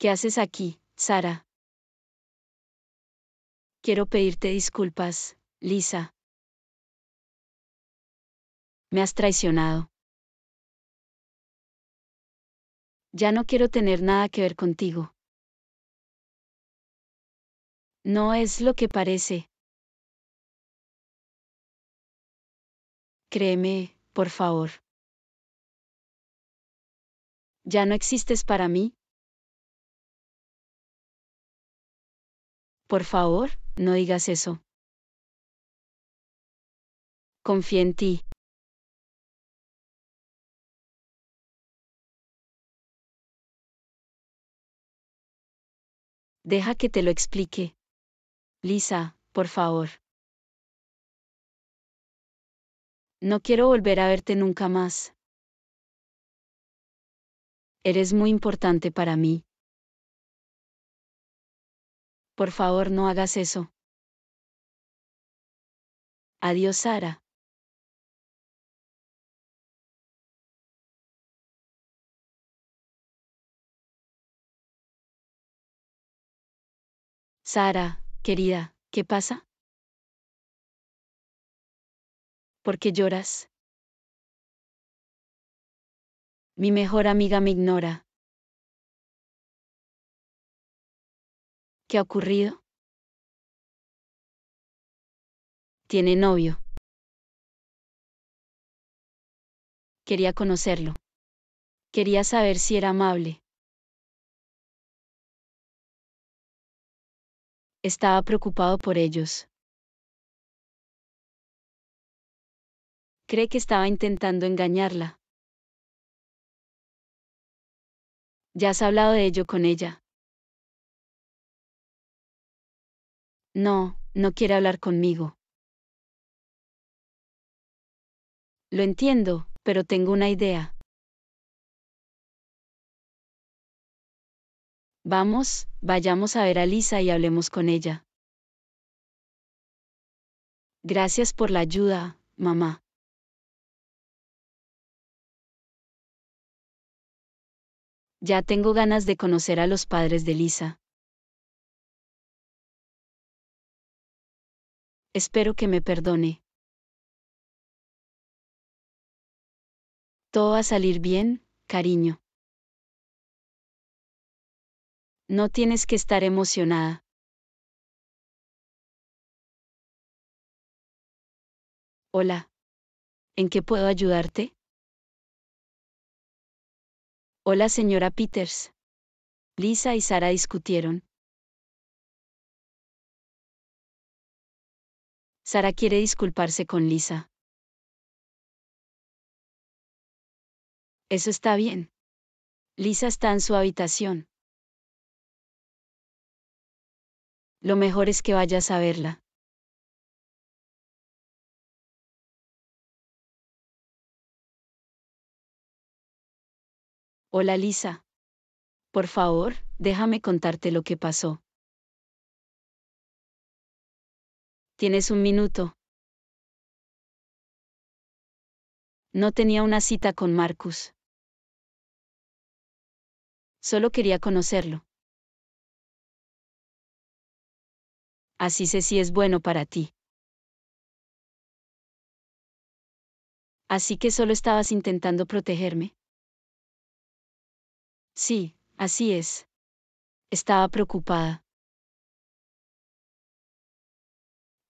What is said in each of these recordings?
¿Qué haces aquí, Sara? Quiero pedirte disculpas, Lisa. Me has traicionado. Ya no quiero tener nada que ver contigo. No es lo que parece. Créeme, por favor. Ya no existes para mí, Por favor, no digas eso. Confía en ti. Deja que te lo explique. Lisa, por favor. No quiero volver a verte nunca más. Eres muy importante para mí. Por favor, no hagas eso. Adiós, Sara. Sara, querida, ¿qué pasa? ¿Por qué lloras? Mi mejor amiga me ignora. ¿Qué ha ocurrido? Tiene novio. Quería conocerlo. Quería saber si era amable. Estaba preocupado por ellos. Cree que estaba intentando engañarla. Ya has hablado de ello con ella. No, no quiere hablar conmigo. Lo entiendo, pero tengo una idea. Vamos, vayamos a ver a Lisa y hablemos con ella. Gracias por la ayuda, mamá. Ya tengo ganas de conocer a los padres de Lisa. espero que me perdone. Todo va a salir bien, cariño. No tienes que estar emocionada. Hola. ¿En qué puedo ayudarte? Hola, señora Peters. Lisa y Sara discutieron. Sara quiere disculparse con Lisa. Eso está bien. Lisa está en su habitación. Lo mejor es que vayas a verla. Hola Lisa. Por favor, déjame contarte lo que pasó. Tienes un minuto. No tenía una cita con Marcus. Solo quería conocerlo. Así sé si es bueno para ti. Así que solo estabas intentando protegerme. Sí, así es. Estaba preocupada.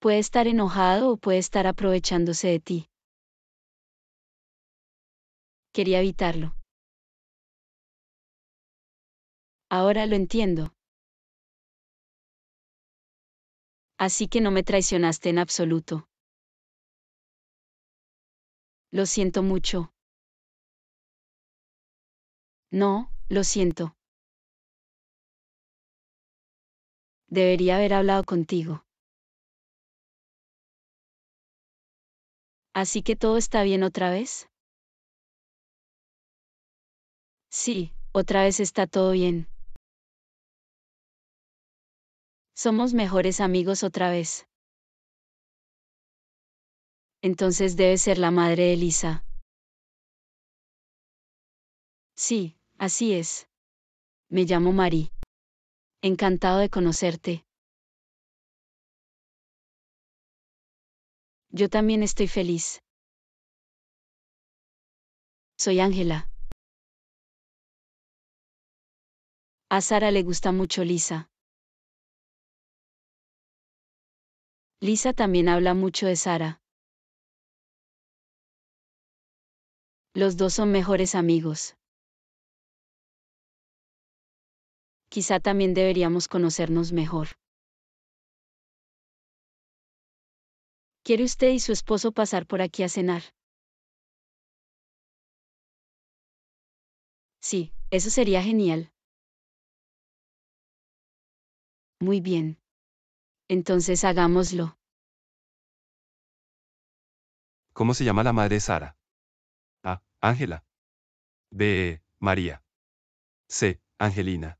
puede estar enojado o puede estar aprovechándose de ti. Quería evitarlo. Ahora lo entiendo. Así que no me traicionaste en absoluto. Lo siento mucho. No, lo siento. Debería haber hablado contigo. Así que todo está bien otra vez. Sí, otra vez está todo bien. Somos mejores amigos otra vez. Entonces debe ser la madre de Lisa. Sí, así es. Me llamo Mari. Encantado de conocerte. Yo también estoy feliz. Soy Ángela. A Sara le gusta mucho Lisa. Lisa también habla mucho de Sara. Los dos son mejores amigos. Quizá también deberíamos conocernos mejor. ¿Quiere usted y su esposo pasar por aquí a cenar? Sí, eso sería genial. Muy bien. Entonces hagámoslo. ¿Cómo se llama la madre Sara? A. Ángela. B. E, María. C. Angelina.